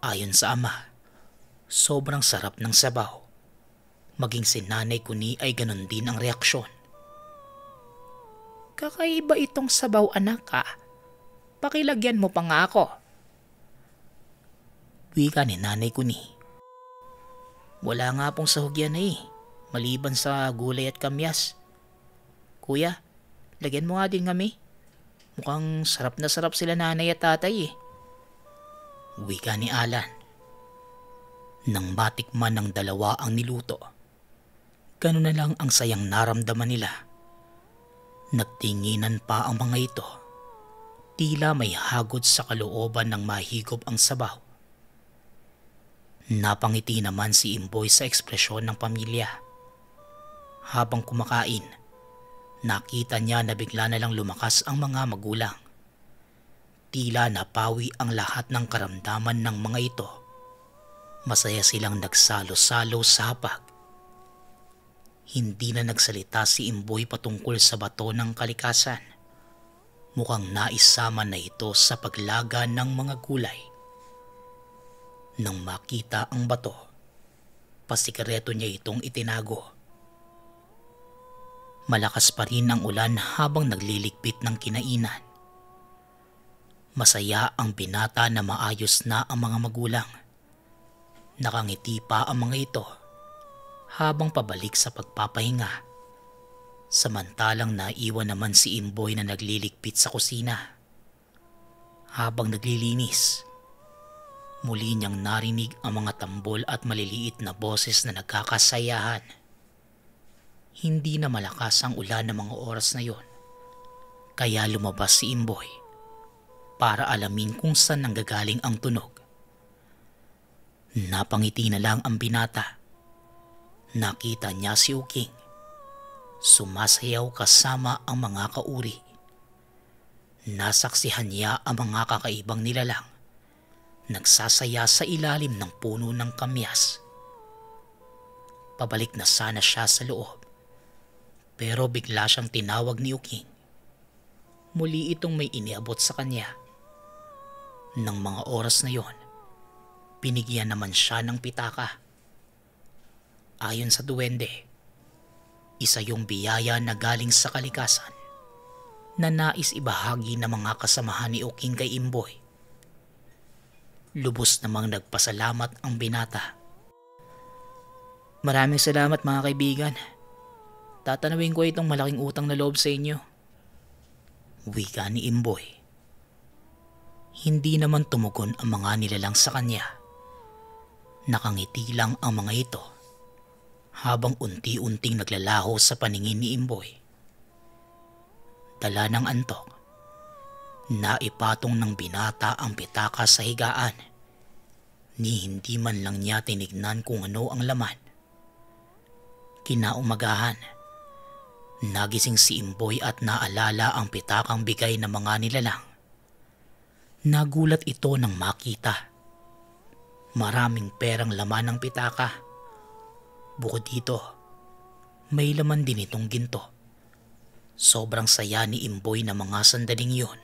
[SPEAKER 3] Ayon sa ama, sobrang sarap ng sabaw. Maging si Nanay Kuni ay ganon din ang reaksyon. Kakaiba itong sabaw anak ah. Pakilagyan mo pa nga ako. Wika ni Nanay Kuni. Wala nga pong sahog yan eh, maliban sa gulay at kamyas Kuya, lagyan mo nga din kami. Mukhang sarap na sarap sila nanay at tatay eh. Wika ni Alan. Nang matikman ng dalawa ang niluto, ganun na lang ang sayang naramdaman nila. Nagtinginan pa ang mga ito. Tila may hagod sa kalooban ng mahigop ang sabaw. Napangiti naman si Imboy sa ekspresyon ng pamilya. Habang kumakain, Nakita niya na bigla na lang lumakas ang mga magulang. Tila napawi ang lahat ng karamdaman ng mga ito. Masaya silang nagsalo-salo sa hapag. Hindi na nagsalita si Imboy patungkol sa bato ng kalikasan. Mukhang naisama na ito sa paglaga ng mga gulay. Nang makita ang bato, pasikareto niya itong itinago Malakas pa rin ang ulan habang nagliligpit ng kinainan. Masaya ang binata na maayos na ang mga magulang. Nakangiti pa ang mga ito habang pabalik sa pagpapahinga. Samantalang naiwan naman si Imboy na nagliligpit sa kusina. Habang naglilinis, muli niyang narinig ang mga tambol at maliliit na boses na nagkakasayahan. Hindi na malakas ang ulan ng mga oras na yon. Kaya lumabas si Imboy para alamin kung saan nanggagaling ang tunog. Napangiti na lang ang binata. Nakita niya si Uking. Sumasayaw kasama ang mga kauri. Nasaksihan niya ang mga kakaibang nilalang nagsasaya sa ilalim ng puno ng kamyas. Pabalik na sana siya sa loob. Pero bigla siyang tinawag ni Uking. Muli itong may iniabot sa kanya. Nang mga oras na yon, binigyan naman siya ng pitaka. Ayon sa duwende, isa yung biyaya na galing sa kalikasan na nais ibahagi ng mga kasamahan ni Uking kay Imboy. Lubos namang nagpasalamat ang binata. Maraming salamat mga kaibigan tatanawin ko itong malaking utang na loob sa inyo. Wika ni Imboy. Hindi naman tumugon ang mga nilalang sa kanya. Nakangiti lang ang mga ito habang unti-unting naglalaho sa paningin ni Imboy. Dala ng antok, naipatong ng binata ang pitaka sa higaan ni hindi man lang niya tinignan kung ano ang laman. Kinaumagahan, Nagising si Imboy at naalala ang pitakang bigay ng mga nilalang. Nagulat ito nang makita. Maraming perang laman ng pitaka. Bukod dito, may laman din itong ginto. Sobrang saya ni Imboy na mga sandaling yun.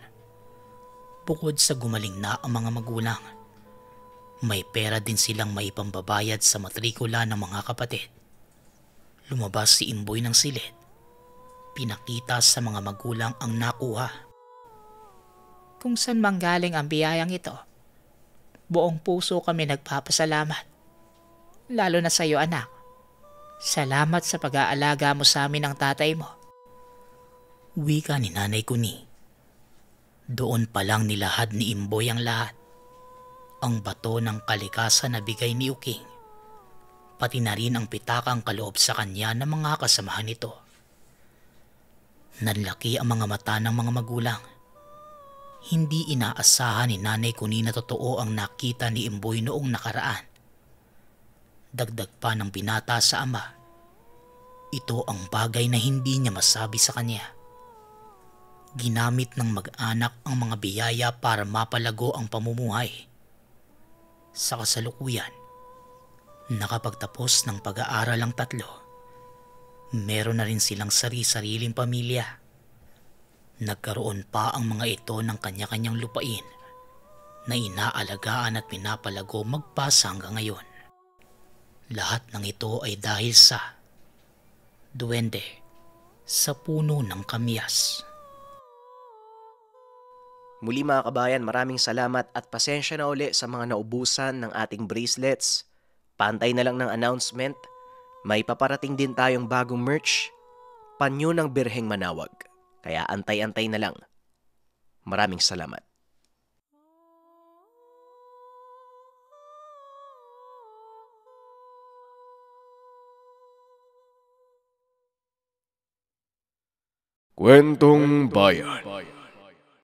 [SPEAKER 3] Bukod sa gumaling na ang mga magulang, may pera din silang maipambabayad sa matrikula ng mga kapatid. Lumabas si Imboy ng silid pinakita sa mga magulang ang nakuha. Kung saan manggaling ang biyayang ito, buong puso kami nagpapasalamat. Lalo na sa iyo anak. Salamat sa pag-aalaga mo sa amin ng tatay mo. Wika ni Nanay Kuni. Doon pa lang nilahad ni Imboy ang lahat. Ang bato ng kalikasan na bigay ni Uking. Pati na rin ang pitakang kaloob sa kanya ng mga kasamahan nito. Nanlaki ang mga mata ng mga magulang. Hindi inaasahan ni nanay ko ni na totoo ang nakita ni Imboy noong nakaraan. Dagdag pa ng binata sa ama. Ito ang bagay na hindi niya masabi sa kanya ginamit ng mag-anak ang mga biyaya para mapalago ang pamumuhay. Sa kasalukuyan, nakapagtapos ng pag-aaral ang tatlo meron na rin silang sari-sariling pamilya. Nagkaroon pa ang mga ito ng kanya-kanyang lupain na inaalagaan at pinapalago magpasa hanggang ngayon. Lahat ng ito ay dahil sa duwende sa puno ng kamyas.
[SPEAKER 2] Muli mga kabayan, maraming salamat at pasensya na uli sa mga naubusan ng ating bracelets. Pantay na lang ng announcement – may paparating din tayong bagong merch, panyo ng Birheng Manawag. Kaya antay-antay na lang. Maraming salamat.
[SPEAKER 1] Kwentong Bayan